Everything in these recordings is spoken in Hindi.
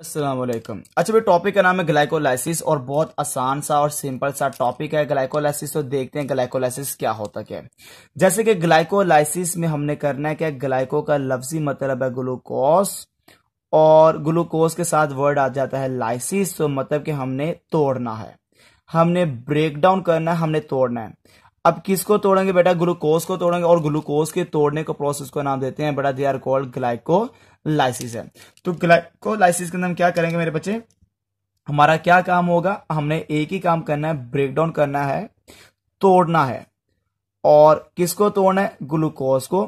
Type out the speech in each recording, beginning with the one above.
असलम अच्छा भाई टॉपिक का नाम है ग्लाइकोलाइसिस और बहुत आसान सा और सिंपल सा टॉपिक है ग्लाइकोलाइसिस तो देखते हैं ग्लाइकोलाइसिस क्या होता क्या है जैसे कि ग्लाइकोलाइसिस में हमने करना है क्या ग्लाइको का लफ्जी मतलब है ग्लूकोस और ग्लूकोस के साथ वर्ड आ जाता है लाइसिस तो मतलब कि हमने तोड़ना है हमने ब्रेक डाउन करना है हमने तोड़ना है अब किसको तोड़ेंगे बेटा ग्लूकोज को तोड़ेंगे और ग्लूकोज के तोड़ने को प्रोसेस को नाम देते हैं बेटा they are called glycolysis है तो ग्लाइकोलाइसिस के अंदर हम क्या करेंगे मेरे बच्चे हमारा क्या काम होगा हमने एक ही काम करना है ब्रेक डाउन करना है तोड़ना है और किसको तोड़ना है ग्लूकोज को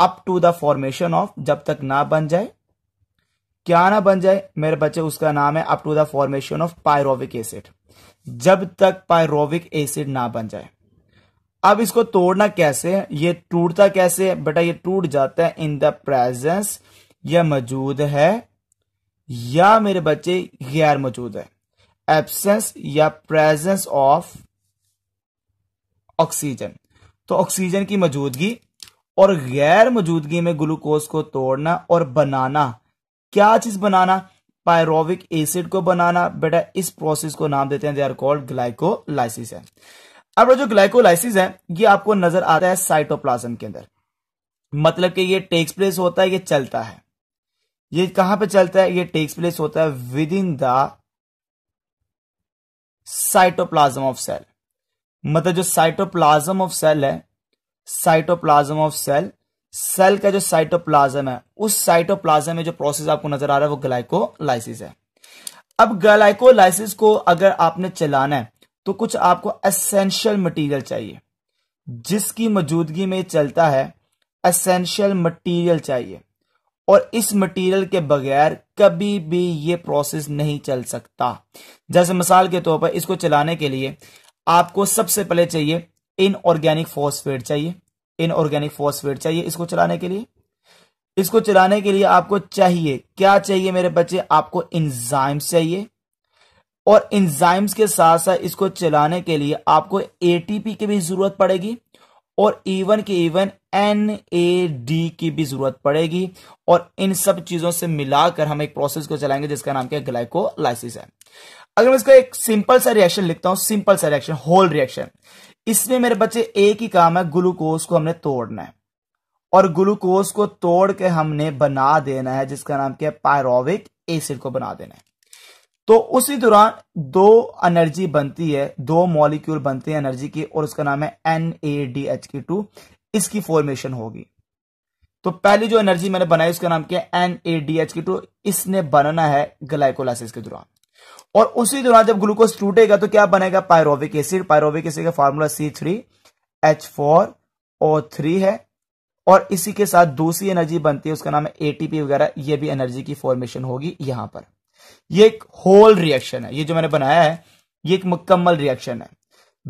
up to the formation of जब तक ना बन जाए क्या ना बन जाए मेरे बच्चे उसका नाम है up to the formation of pyruvic acid जब तक पायरोविक एसिड ना बन जाए अब इसको तोड़ना कैसे है ये टूटता कैसे है बेटा ये टूट जाता है इन द प्रेजेंस यह मौजूद है या मेरे बच्चे गैर मौजूद है एबसेंस या प्रेजेंस ऑफ ऑक्सीजन तो ऑक्सीजन की मौजूदगी और गैर मौजूदगी में ग्लूकोज को तोड़ना और बनाना क्या चीज बनाना पायरोविक एसिड को बनाना बेटा इस प्रोसेस को नाम देते हैं दे आर कॉल्ड ग्लाइकोलाइसिस है अब जो ग्लाइकोलाइसिस है ये आपको नजर आता है साइटोप्लाज्म के अंदर मतलब कि ये टेक्स प्लेस होता है ये चलता है ये कहां पे चलता है ये टेक्स प्लेस होता है within the cytoplasm of cell मतलब जो साइटोप्लाज्म ऑफ सेल है साइटोप्लाज्म ऑफ सेल सेल का जो साइटोप्लाज्म है उस साइटोप्लाज्म में जो प्रोसेस आपको नजर आ रहा है वो ग्लाइकोलाइसिस है अब ग्लाइकोलाइसिस को अगर आपने चलाना है तो कुछ आपको एसेंशियल मटेरियल चाहिए जिसकी मौजूदगी में चलता है एसेंशियल मटेरियल चाहिए और इस मटेरियल के बगैर कभी भी ये प्रोसेस नहीं चल सकता जैसे मिसाल के तौर पर इसको चलाने के लिए आपको सबसे पहले चाहिए इनऑर्गेनिक फॉस्फेट चाहिए इनऑर्गेनिक फॉस्फेट चाहिए इसको चलाने के लिए इसको चलाने के लिए आपको चाहिए क्या चाहिए मेरे बच्चे आपको इंजाइम्स चाहिए और इंजाइम्स के साथ साथ इसको चलाने के लिए आपको एटीपी की भी जरूरत पड़ेगी और इवन के इवन एन ए डी की भी जरूरत पड़ेगी और इन सब चीजों से मिलाकर हम एक प्रोसेस को चलाएंगे जिसका नाम क्या ग्लाइकोलाइसिस है अगर मैं इसका एक सिंपल सा रिएक्शन लिखता हूं सिंपल सा रिएक्शन होल रिएक्शन इसमें मेरे बच्चे एक ही काम है ग्लूकोज को हमने तोड़ना है और ग्लूकोज को तोड़ के हमने बना देना है जिसका नाम क्या है पायरोविक एसिड को बना देना है तो उसी दौरान दो एनर्जी बनती है दो मॉलिक्यूल बनते हैं एनर्जी की और उसका नाम है एन ए डी एच की टू इसकी फॉर्मेशन होगी तो पहली जो एनर्जी मैंने बनाई उसका नाम क्या है एनएडीएच की टू तो इसने बनाना है ग्लाइकोलाइसिस के दौरान और उसी दौरान जब ग्लूकोज टूटेगा तो क्या बनेगा पायरोविक एसिड पायरोविक एसिड का formula C three H four O three है और इसी के साथ दूसरी एनर्जी बनती है उसका नाम है एटीपी वगैरह ये भी एनर्जी की फॉर्मेशन होगी यहां पर ये एक होल रिएक्शन है ये जो मैंने बनाया है ये एक मुकम्मल रिएक्शन है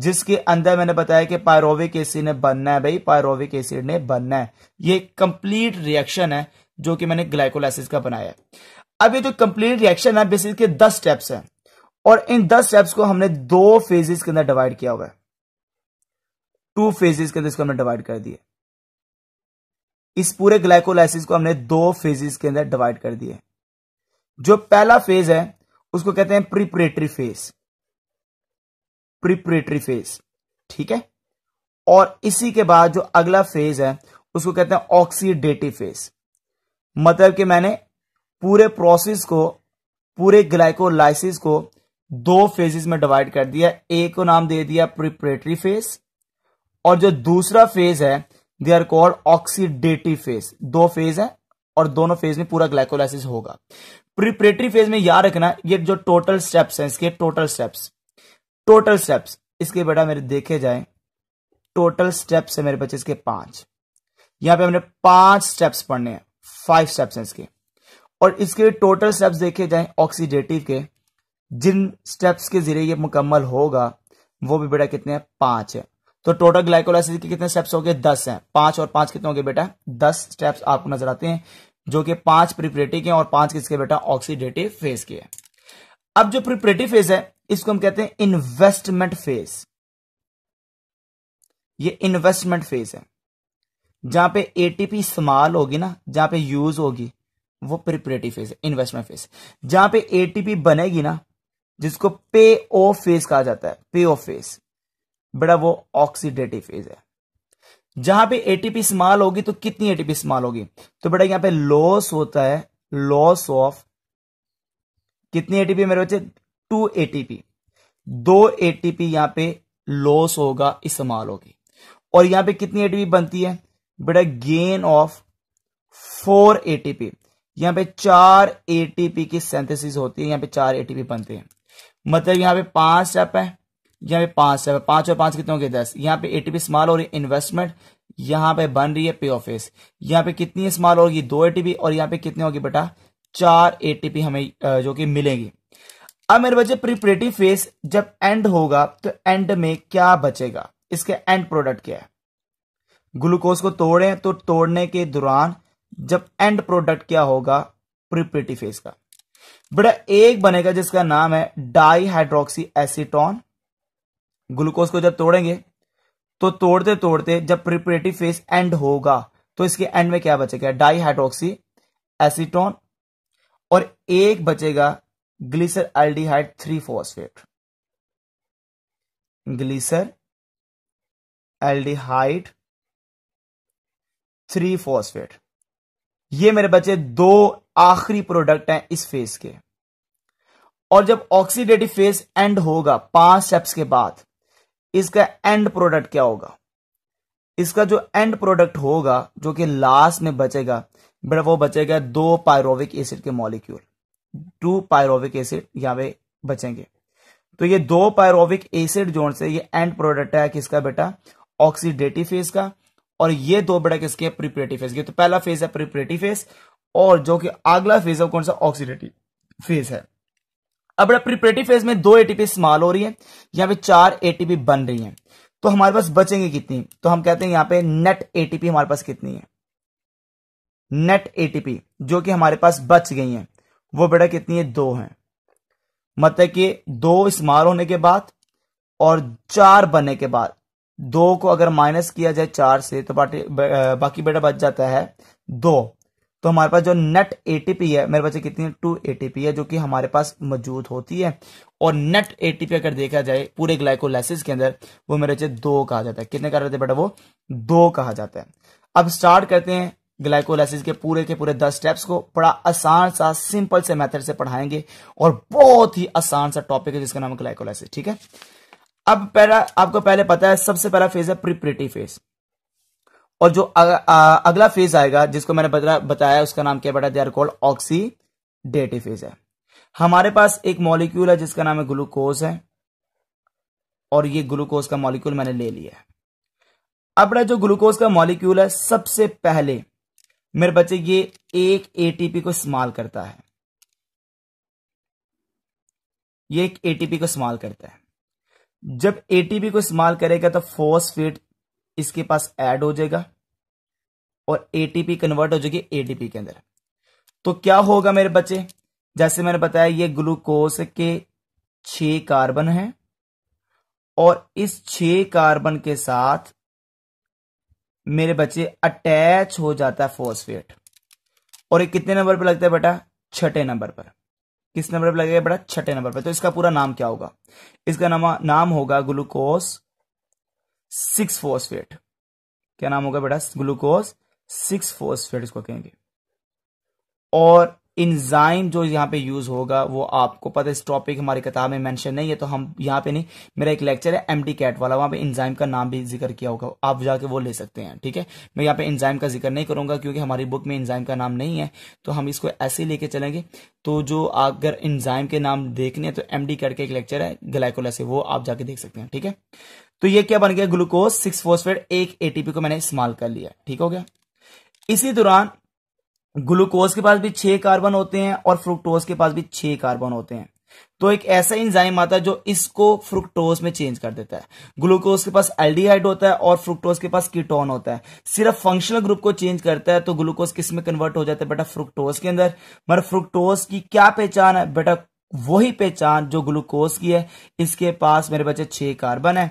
जिसके अंदर मैंने बताया कि पायरोविक एसिड ने बनना है भाई पायरोविक एसिड ने बनना है ये कंप्लीट रिएक्शन है जो कि मैंने ग्लाइकोलाइसिस का बनाया है अब ये जो कंप्लीट रिएक्शन है बेसिस के दस स्टेप्स हैं और इन दस स्टेप्स को हमने दो फेजेस के अंदर डिवाइड किया हुआ है टू फेजेस के अंदर इसको हमने डिवाइड कर दिया इस पूरे ग्लाइकोलाइसिस को हमने दो फेजेस के अंदर डिवाइड कर दिए जो पहला फेज है उसको कहते हैं प्रिपरेटरी फेज प्रिपरेटरी फेज ठीक है और इसी के बाद जो अगला फेज है उसको कहते हैं ऑक्सीडेटिव फेज मतलब कि मैंने पूरे प्रोसेस को पूरे ग्लाइकोलाइसिस को दो फेजेस में डिवाइड कर दिया एक को नाम दे दिया प्रिपरेटरी फेज और जो दूसरा फेज है they are called oxidative phase दो फेज है और दोनों फेज में पूरा ग्लाइकोलाइसिस होगा प्रिपरेटरी फेज में याद रखना ये जो टोटल स्टेप्स हैं इसके टोटल स्टेप्स टोटल स्टेप्स इसके बेटा मेरे देखे जाए टोटल स्टेप्स है मेरे बच्चे इसके पांच यहां पे हमने पांच स्टेप्स पढ़ने हैं फाइव स्टेप्स हैं इसके और इसके टोटल स्टेप्स देखे जाए ऑक्सीडेटिव के जिन स्टेप्स के जरिए ये मुकम्मल होगा वो भी बेटा कितने पांच है तो टोटल ग्लाइकोलाइसिस के कितने स्टेप्स हो गए दस हैं पांच और पांच कितने हो गए बेटा दस स्टेप्स आपको नजर आते हैं जो कि पांच प्रिपरेटिव के और पांच किसके बेटा ऑक्सीडेटिव फेज के हैं अब जो प्रिपरेटिव फेज है इसको हम कहते हैं इन्वेस्टमेंट फेज ये इन्वेस्टमेंट फेज है जहां पे एटीपी इस्तेमाल होगी ना जहां पे यूज होगी वो प्रिपरेटिव फेज है इन्वेस्टमेंट फेज जहां पे एटीपी बनेगी ना जिसको पे ऑफ फेज कहा जाता है पे ऑफ फेज बड़ा वो ऑक्सीडेटिव फेज है जहां पे एटीपी इस्तेमाल होगी तो कितनी एटीपी इस्तेमाल होगी तो बेटा यहां पे लॉस होता है लॉस ऑफ कितनी एटीपी मेरे बच्चे टू एटीपी दो एटीपी यहां पे लॉस होगा इस्तेमाल होगी और यहां पे कितनी एटीपी बनती है बेटा गेन ऑफ फोर एटीपी यहां पे चार एटीपी की सेंथेसिस होती है यहां पे चार एटीपी बनते हैं मतलब यहां पे पांच स्टेप है यहां पे पांच स्टेप है पांच और पांच कितने हो गए दस यहाँ पे एटीपी इस्तेमाल हो रही है इन्वेस्टमेंट यहां पे बन रही है पे ऑफिस यहां पे कितनी स्मॉल होगी दो एटीपी और यहां पे कितनी होगी बेटा चार एटीपी हमें जो कि मिलेगी अब मेरे बच्चे प्रिपरेटिव फेस जब एंड होगा तो एंड में क्या बचेगा इसके एंड प्रोडक्ट क्या है ग्लूकोज को तोड़े तो तोड़ने के दौरान जब एंड प्रोडक्ट क्या होगा प्रिपरेटिव फेस का बड़ा एक बनेगा जिसका नाम है डाईहाइड्रोक्सी एसिटॉन ग्लूकोज को जब तोड़ेंगे तो तोड़ते तोड़ते जब प्रिपरेटिव फेस एंड होगा तो इसके एंड में क्या बचेगा डाईहाइड्रोक्सी एसिटॉन और एक बचेगा glyceraldehyde three phosphate glyceraldehyde three phosphate ये मेरे बच्चे दो आखिरी प्रोडक्ट हैं इस फेज के और जब ऑक्सीडेटिव फेज एंड होगा पांच स्टेप्स के बाद इसका एंड प्रोडक्ट क्या होगा इसका जो एंड प्रोडक्ट होगा जो कि लास्ट में बचेगा बड़ा वो बचेगा दो पायरोविक एसिड के मॉलिक्यूल टू पायरोविक एसिड यहां पे बचेंगे तो ये दो पायरोविक एसिड जोन से ये एंड प्रोडक्ट है किसका बेटा ऑक्सीडेटिव फेज का और ये दो बेटा किसके प्रिपरेटिव फेज के तो पहला फेज है प्रिपरेटिव फेज और जो कि अगला फेज है कौन सा ऑक्सीडेटिव फेज है अब बेटा प्रिपरेटिव फेज में दो एटीपी स्मॉल हो रही है यहां पे चार एटीपी बन रही है तो हमारे पास बचेंगे कितनी तो हम कहते हैं यहां पे नेट एटीपी हमारे पास कितनी है नेट एटीपी जो कि हमारे पास बच गई है वो बेटा कितनी है दो है मतलब कि दो स्मॉल होने के बाद और चार बनने के बाद दो को अगर माइनस किया जाए चार से तो बाकी बेटा बच जाता है दो तो हमारे पास जो नेट एटीपी है मेरे बच्चे कितनी टू एटीपी है जो कि हमारे पास मौजूद होती है और नेट एटीपी अगर देखा जाए पूरे ग्लाइकोलाइसिस के अंदर वो मेरे बच्चे दो कहा जाता है कितने कहा जाता है बेटा वो दो कहा जाता है अब स्टार्ट करते हैं ग्लाइकोलाइसिस के पूरे के पूरे दस स्टेप्स को बड़ा आसान सा सिंपल से मेथड से पढ़ाएंगे और बहुत ही आसान सा टॉपिक है जिसका नाम ग्लाइकोलाइसिस ठीक है अब पहला आपको पहले पता है सबसे पहला फेज है प्रिपरेटिव फेज और जो अग, आ, अगला फेज आएगा जिसको मैंने बता, बताया उसका नाम क्या बेटा they are called oxidative phase है हमारे पास एक मॉलिक्यूल है जिसका नाम है ग्लूकोज है और ये ग्लूकोज का मॉलिक्यूल मैंने ले लिया है अब जो ग्लूकोज का मॉलिक्यूल है सबसे पहले मेरे बच्चे ये एक एटीपी को इस्तेमाल करता है ये एक एटीपी को इस्तेमाल करता है जब एटीपी को इस्तेमाल करेगा तो फोस्फेट इसके पास ऐड हो जाएगा और एटीपी कन्वर्ट हो जाएगी एटीपी के अंदर तो क्या होगा मेरे बच्चे जैसे मैंने बताया ये ग्लूकोज के छ कार्बन हैं और इस छ कार्बन के साथ मेरे बच्चे अटैच हो जाता है फोस्फेट और ये कितने नंबर पर लगता है बेटा छठे नंबर पर किस नंबर पर लगेगा बेटा छठे नंबर पर तो इसका पूरा नाम क्या होगा इसका नाम नाम होगा ग्लूकोस सिक्स फोस्फेट क्या नाम होगा बेटा ग्लूकोस सिक्स फोस्फेट इसको कहेंगे और इंजाइम जो यहाँ पे यूज होगा वो आपको पता है इस टॉपिक हमारी किताब में मेंशन नहीं है तो हम यहाँ पे नहीं मेरा एक लेक्चर है एमडी कैट वाला वहां पे इंजाइम का नाम भी जिक्र किया होगा आप जाके वो ले सकते हैं ठीक है मैं यहाँ पे इंजाइम का जिक्र नहीं करूंगा क्योंकि हमारी बुक में इंजाइम का नाम नहीं है तो हम इसको ऐसे ही लेके चलेंगे तो जो अगर इंजाइम के नाम देखने तो एमडी कैट का एक लेक्चर है ग्लाइकोला से वो आप जाके देख सकते हैं ठीक है तो ये क्या बन गया ग्लूकोज सिक्स फोस्फेट एक एटीपी को मैंने इस्तेमाल कर लिया ठीक हो गया इसी दौरान ग्लूकोज के पास भी छह कार्बन होते हैं और फ्रुक्टोज के पास भी छह कार्बन होते हैं तो एक ऐसा इंजाइम आता है जो इसको फ्रुक्टोज में चेंज कर देता है ग्लूकोज के पास एल्डिहाइड होता है और फ्रुक्टोज के पास कीटोन होता है सिर्फ फंक्शनल ग्रुप को चेंज करता है तो ग्लूकोज किस में कन्वर्ट हो जाता है बेटा फ्रुक्टोज के अंदर मगर फ्रुक्टोज की क्या पहचान है बेटा वही पहचान जो ग्लूकोज की है इसके पास मेरे बच्चे छह कार्बन है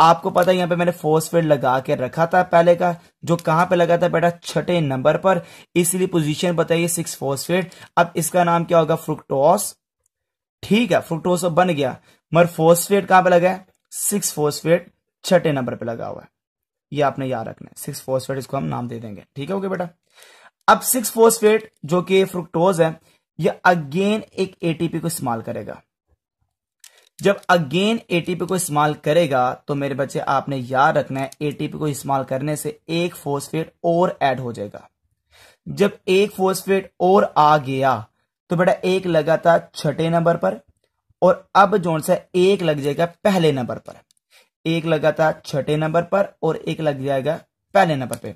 आपको पता है यहाँ पे मैंने फोस्फेट लगा के रखा था पहले का जो कहां पे लगा था बेटा छठे नंबर पर इसलिए पोजीशन बताइए सिक्स फोस्फेट अब इसका नाम क्या होगा फ्रुक्टोस ठीक है फ्रुक्टोस बन गया मगर फोस्फेट कहां पे लगा है सिक्स फोस्फेट छठे नंबर पे लगा हुआ है ये आपने याद रखना है सिक्स फोस्फेट इसको हम नाम दे देंगे ठीक है ओके बेटा अब सिक्स फोस्फेट जो कि फ्रुक्टोज है यह अगेन एक एटीपी को इस्तेमाल करेगा जब अगेन एटीपी को इस्तेमाल करेगा तो मेरे बच्चे आपने याद रखना है एटीपी को इस्तेमाल करने से एक फोस्फेट और ऐड हो जाएगा जब एक फोस्फेट और आ गया तो बेटा एक लगा था छठे नंबर पर और अब जो सा एक लग जाएगा पहले नंबर पर एक लगा था छठे नंबर पर और एक लग जाएगा पहले नंबर पे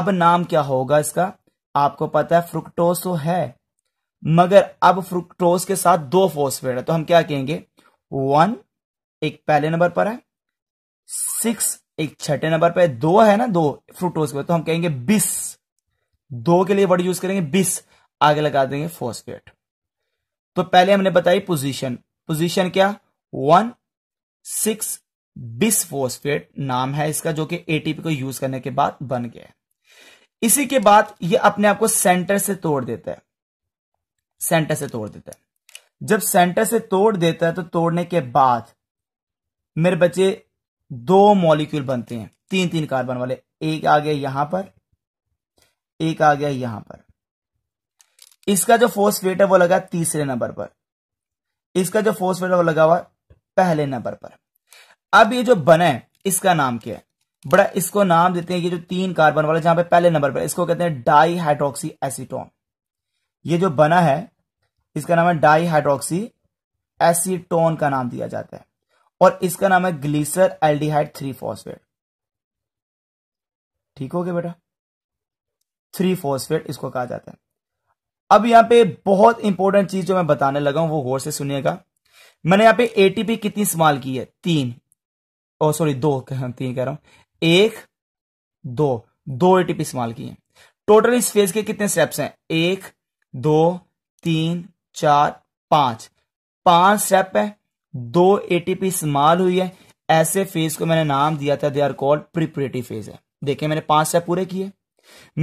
अब नाम क्या होगा इसका आपको पता है फ्रुक्टोस तो है मगर अब फ्रुक्टोज के साथ दो फोस्फेट है तो हम क्या कहेंगे वन एक पहले नंबर पर है सिक्स एक छठे नंबर पर है दो है ना दो फ्रुक्टोज के तो हम कहेंगे बिस दो के लिए वर्ड यूज करेंगे बिस आगे लगा देंगे फोस्फेट तो पहले हमने बताई पोजीशन पोजीशन क्या वन सिक्स बिस फोस्फेट नाम है इसका जो कि एटीपी को यूज करने के बाद बन गया है इसी के बाद ये अपने आप को सेंटर से तोड़ देता है सेंटर से तोड़ देता है जब सेंटर से तोड़ देता है तो तोड़ने के बाद मेरे बच्चे दो मॉलिक्यूल बनते हैं तीन तीन कार्बन वाले एक आ गया यहां पर एक आ गया यहां पर इसका जो फोर्स है वो लगा तीसरे नंबर पर इसका जो फोर्स है वो लगा हुआ पहले नंबर पर अब ये जो बना है इसका नाम क्या है बड़ा इसको नाम देते हैं ये जो तीन कार्बन वाला जहां पे पहले नंबर पर इसको कहते हैं डाई हाइड्रोक्सी एसिटोन ये जो बना है इसका नाम है डाई हाइड्रोक्सी एसीटोन का नाम दिया जाता है और इसका नाम है ग्लीसर एल्डिहाइड थ्री फॉस्फेट ठीक हो गया बेटा थ्री फॉस्फेट इसको कहा जाता है अब यहां पे बहुत इंपॉर्टेंट चीज जो मैं बताने लगा हूं वो गौर से सुनिएगा मैंने यहां पे एटीपी कितनी इस्तेमाल की है तीन ओ सॉरी दो तीन कह रहा हूं एक दो दो एटीपी इस्तेमाल की है टोटल इस फेज के कितने स्टेप्स हैं एक दो तीन चार पांच पांच स्टेप है दो एटीपी इस्तेमाल हुई है ऐसे फेज को मैंने नाम दिया था they are called preparative phase है देखिए मैंने पांच स्टेप पूरे किए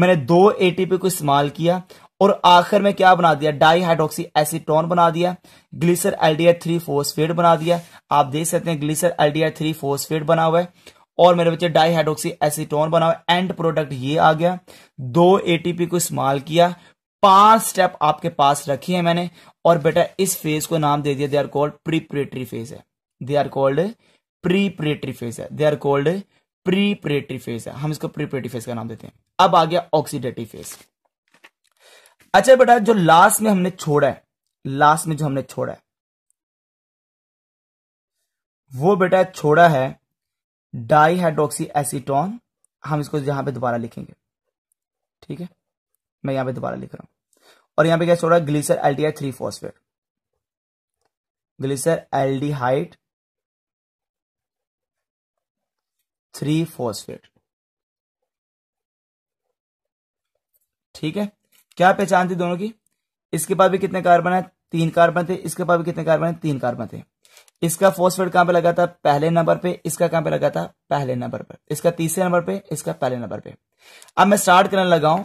मैंने दो एटीपी को इस्तेमाल किया और आखिर में क्या बना दिया डाईहाइड्रोक्सी एसिटोन बना दिया ग्लिसर आई थ्री फोस्फेट बना दिया आप देख सकते हैं ग्लिसर एलडीआर थ्री फोस्फेट बना हुआ है और मेरे बच्चे डाईहाइड्रोक्सी एसिटोन बना हुआ एंड प्रोडक्ट ये आ गया दो एटीपी को इस्तेमाल किया पांच स्टेप आपके पास रखी है मैंने और बेटा इस फेज को नाम दे दिया they are called preparatory phase है they are called preparatory phase है they are called preparatory phase है हम इसको प्रीपरेटरी फेज का नाम देते हैं अब आ गया ऑक्सीडेटिव फेज अच्छा बेटा जो लास्ट में हमने छोड़ा है लास्ट में जो हमने छोड़ा है वो बेटा छोड़ा है डाईहाइड्रोक्सी एसिटोन हम इसको यहां पे दोबारा लिखेंगे ठीक है मैं यहां पे दोबारा लिख रहा हूं और यहां पे क्या छोड़ा glyceraldehyde three phosphate glyceraldehyde three phosphate ठीक है क्या पहचान थी दोनों की इसके पास भी कितने कार्बन है तीन कार्बन थे इसके पास भी कितने कार्बन है तीन कार्बन थे इसका फोस्फेट कहां पे लगा था पहले नंबर पे इसका कहां पे लगा था पहले नंबर पर इसका तीसरे नंबर पे इसका पहले नंबर पे अब मैं स्टार्ट करने लगा हूं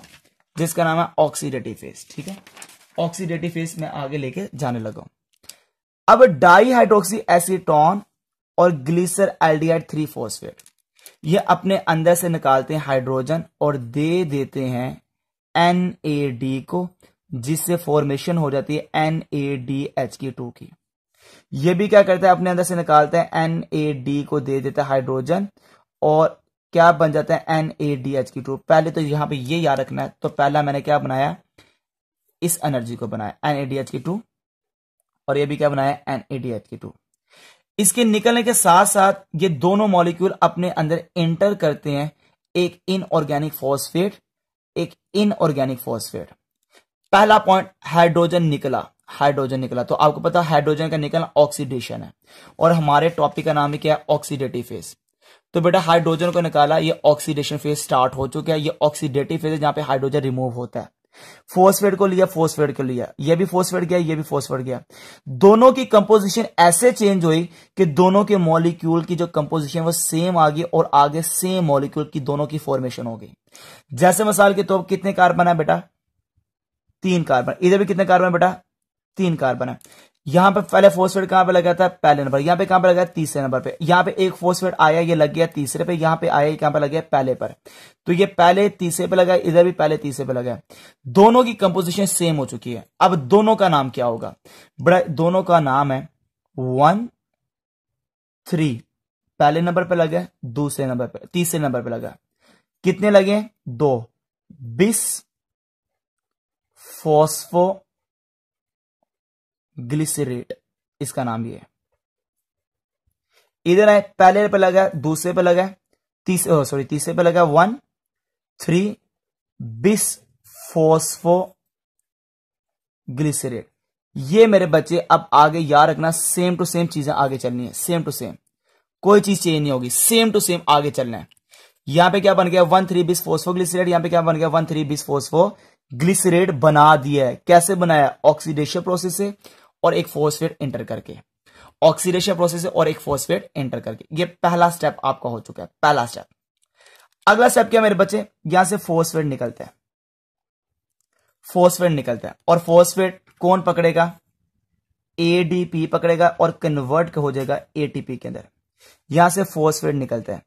जिसका नाम है ऑक्सीडेटिव फेस ठीक है ऑक्सीडेटिव फेस में आगे लेके जाने लगा अब अब डाईहाइड्रोक्सी एसिटोन और ग्लीसर एल्डिहाइड थ्री फोस्फेट ये अपने अंदर से निकालते हैं हाइड्रोजन और दे देते हैं एन ए डी को जिससे फॉर्मेशन हो जाती है एन ए डी एच की टू की यह भी क्या करता है अपने अंदर से निकालते हैं एन ए डी को दे देता है हाइड्रोजन और क्या बन जाता है एन ए डी एच की टू पहले तो यहां पे ये याद रखना है तो पहला मैंने क्या बनाया इस एनर्जी को बनाया एन ए डी एच की टू और ये भी क्या बनाया एन ए डी एच की टू इसके निकलने के साथ साथ ये दोनों मॉलिक्यूल अपने अंदर एंटर करते हैं एक इनऑर्गेनिक फॉस्फेट एक इनऑर्गेनिक फॉस्फेट पहला पॉइंट हाइड्रोजन निकला हाइड्रोजन निकला तो आपको पता हाइड्रोजन का निकलना ऑक्सीडेशन है और हमारे टॉपिक का नाम क्या है ऑक्सीडेटिव फेस तो बेटा हाइड्रोजन को निकाला ये ऑक्सीडेशन फेज स्टार्ट हो चुका है ये ऑक्सीडेटिव फेज है जहां पे हाइड्रोजन रिमूव होता है फोस्फेट को लिया फोस्फेट को लिया ये भी फोस्फेट गया ये भी फोस्फेट गया दोनों की कंपोजिशन ऐसे चेंज हुई कि दोनों के मॉलिक्यूल की जो कंपोजिशन वो सेम आ गई और आगे सेम मॉलिक्यूल की दोनों की फॉर्मेशन हो गई जैसे मिसाल के तौर तो कितने कार्बन है बेटा तीन कार्बन इधर भी कितने कार्बन है बेटा तीन कार्बन है यहां पर पहले फोस्फेट कहां पे लगा था पहले नंबर यहां पे कहां पे लगा तीसरे नंबर पे यहां पे एक फोस्फेट आया ये लग गया तीसरे पे यहां पे आया कहां पे लग गया पहले पर तो ये पहले तीसरे पे लगा इधर भी पहले तीसरे पे लगा दोनों की कंपोजिशन सेम हो चुकी है अब दोनों का नाम क्या होगा बड़ा दोनों का नाम है वन थ्री पहले नंबर पर लगा दूसरे नंबर पर तीसरे नंबर पर लगा कितने लगे दो बिस फोस्फो ग्लिसरेट इसका नाम ये है इधर है पहले पे लगा दूसरे पे लगा तीसरे सॉरी तीसरे पे लगा one three bis phospho glycerate ये मेरे बच्चे अब आगे याद रखना सेम टू सेम चीजें आगे चलनी है सेम टू सेम कोई चीज चेंज नहीं होगी सेम टू सेम आगे चलना है यहां पे क्या बन गया one three bis phospho glycerate यहां पे क्या बन गया one three bis phospho glycerate बना दिया है कैसे बनाया ऑक्सीडेशन प्रोसेस से और एक फोस्फेट एंटर करके ऑक्सीडेशन प्रोसेस और एक फोस्फेट एंटर करके ये पहला स्टेप आपका हो चुका है पहला स्टेप अगला स्टेप क्या मेरे बच्चे यहां से फोस्फेट निकलता है फोस्फेट निकलता है और फोस्फेट कौन पकड़ेगा एडीपी पकड़ेगा और कन्वर्ट हो जाएगा एटीपी के अंदर यहां से फोस्फेट निकलता है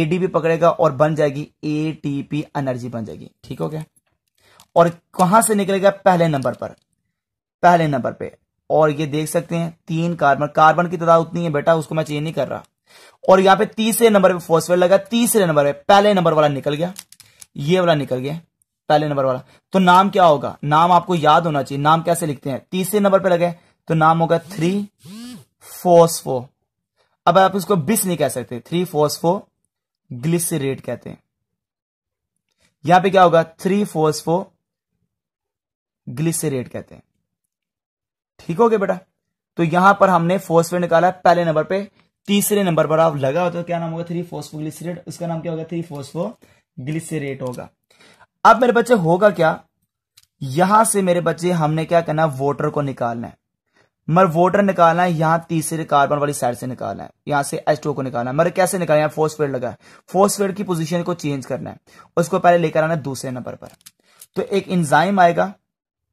एडीपी पकड़ेगा और बन जाएगी एटीपी एनर्जी बन जाएगी ठीक हो गया और कहां से निकलेगा पहले नंबर पर पहले नंबर पे और ये देख सकते हैं तीन कार्बन कार्बन की तादाद उतनी है बेटा उसको मैं चेंज नहीं कर रहा और यहां पे तीसरे नंबर पे फोर्स लगा तीसरे नंबर पे पहले नंबर वाला निकल गया ये वाला निकल गया पहले नंबर वाला तो नाम क्या होगा नाम आपको याद होना चाहिए नाम कैसे लिखते हैं तीसरे नंबर पे लगे तो नाम होगा थ्री फोस्फो अब आप इसको बिस नहीं कह सकते थ्री फोस्फो ग्लिसरेट कहते हैं यहां पर क्या होगा थ्री फोस्फो ग्लिसरेट कहते हैं ठीक हो गया बेटा तो यहां पर हमने फोस्फेट निकाला पहले नंबर पे तीसरे नंबर पर आप लगा होता तो क्या नाम होगा थ्री फोस्फोग्लिसरेट उसका नाम क्या होगा थ्री फोस्फोग्लिसरेट होगा अब मेरे बच्चे होगा क्या यहां से मेरे बच्चे हमने क्या करना वोटर को निकालना है मर वोटर निकालना है यहां तीसरे कार्बन वाली साइड से निकालना है यहां से एच को निकालना है मगर कैसे निकालना है फोस्फेट लगा है फोस्फेट की पोजीशन को चेंज करना है उसको पहले लेकर आना है दूसरे नंबर पर तो एक इंजाइम आएगा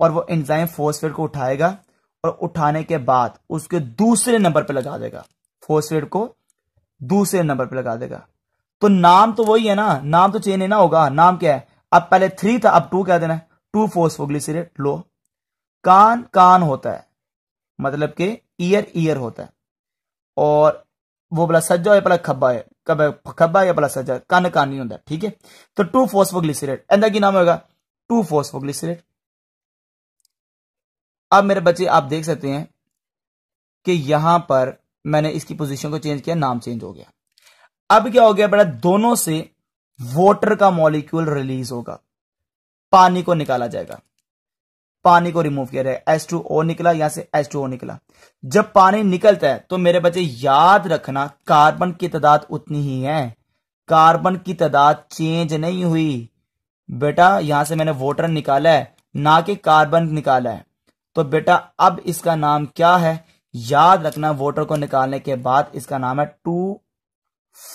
और वो इंजाइम फोस्फेट को उठाएगा और उठाने के बाद उसके दूसरे नंबर पर लगा देगा फोस्फेट को दूसरे नंबर पर लगा देगा तो नाम तो वही है ना नाम तो चेंज नहीं ना होगा नाम क्या है अब पहले थ्री था अब टू क्या देना है टू फोस्फोग्लिसरेट लो कान कान होता है मतलब के ईयर ईयर होता है और वो बोला सज्जा या पला खब्बा है कब खब्बा या पला सज्जा कान कान नहीं होता ठीक है तो टू फोस्फोग्लिसरेट एंड की नाम होगा टू फोस्फोग्लिसरेट अब मेरे बच्चे आप देख सकते हैं कि यहां पर मैंने इसकी पोजीशन को चेंज किया नाम चेंज हो गया अब क्या हो गया बेटा दोनों से वॉटर का मॉलिक्यूल रिलीज होगा पानी को निकाला जाएगा पानी को रिमूव किया जाएगा एस टू ओ निकला यहां से एस टू ओ निकला जब पानी निकलता है तो मेरे बच्चे याद रखना कार्बन की तादाद उतनी ही है कार्बन की तादाद चेंज नहीं हुई बेटा यहां से मैंने वॉटर निकाला है ना कि कार्बन निकाला है तो बेटा अब इसका नाम क्या है याद रखना वोटर को निकालने के बाद इसका नाम है टू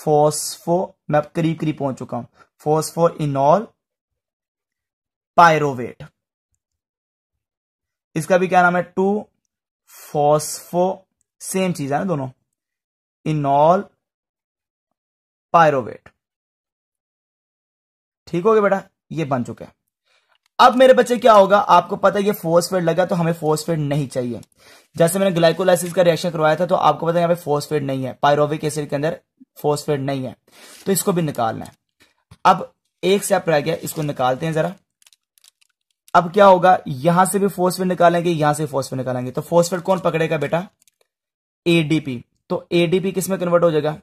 फोस्फो मैं अब करीब करीब पहुंच चुका हूं फोस्फो इनॉल पायरोवेट इसका भी क्या नाम है टू फोस्फो सेम चीज है ना दोनों इनॉल पायरोवेट ठीक हो गया बेटा ये बन चुका है अब मेरे बच्चे क्या होगा आपको पता है ये फोर्सफेड लगा तो हमें फोर्सफेड नहीं चाहिए जैसे मैंने ग्लाइकोलाइसिस का रिएक्शन करवाया था तो आपको पता है यहाँ पे फोर्सफेड नहीं है पायरोविक एसिड के अंदर फोर्सफेड नहीं है तो इसको भी निकालना है अब एक स्टेप रह गया इसको निकालते हैं जरा अब क्या होगा यहां से भी फोर्सफेड निकालेंगे यहां से फोर्सफेड निकालेंगे तो फोर्सफेड कौन पकड़ेगा बेटा एडीपी तो एडीपी किसमें कन्वर्ट हो जाएगा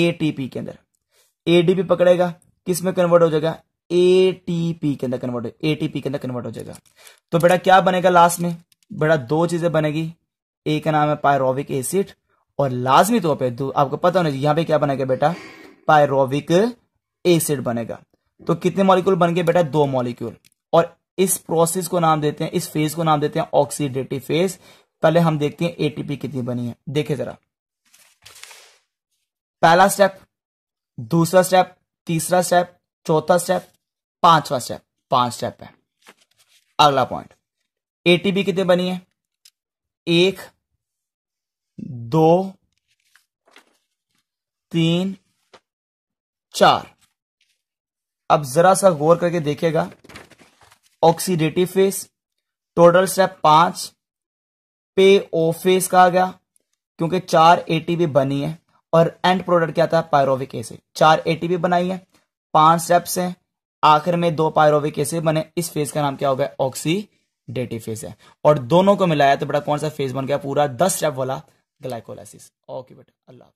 एटीपी के अंदर एडीपी पकड़ेगा किसमें कन्वर्ट हो जाएगा ए पी के अंदर कन्वर्ट पी के अंदर कन्वर्ट हो जाएगा तो बेटा क्या बनेगा लास्ट में बेटा दो चीजें बनेगी ए का नाम है पायरोविक एसिड और लाजमी तौर पर आपको पता होना यहां पे क्या बनेगा बेटा पायरोविक एसिड बनेगा तो कितने मॉलिक्यूल बन गए बेटा दो मॉलिक्यूल और इस प्रोसेस को नाम देते हैं इस फेज को नाम देते हैं ऑक्सीडेटिव फेज पहले हम देखते हैं एटीपी कितनी बनी है देखे जरा पहला स्टेप दूसरा स्टेप तीसरा स्टेप चौथा स्टेप पांचवा स्टेप पांच स्टेप है अगला पॉइंट एटीपी कितने बनी है एक दो तीन चार अब जरा सा गौर करके देखेगा ऑक्सीडेटिव फेस टोटल स्टेप पांच पे ओ फेस कहा गया क्योंकि चार एटीपी बनी है और एंड प्रोडक्ट क्या था पायरोविक एसिड चार एटीपी बनाई है पांच स्टेप्स हैं आखिर में दो पायरोविक एसिड बने इस फेज का नाम क्या हो गया ऑक्सीडेटिव फेज है और दोनों को मिलाया तो बेटा कौन सा फेज बन गया पूरा दस स्टेप वाला ग्लाइकोलाइसिस ओके बेटा अल्लाह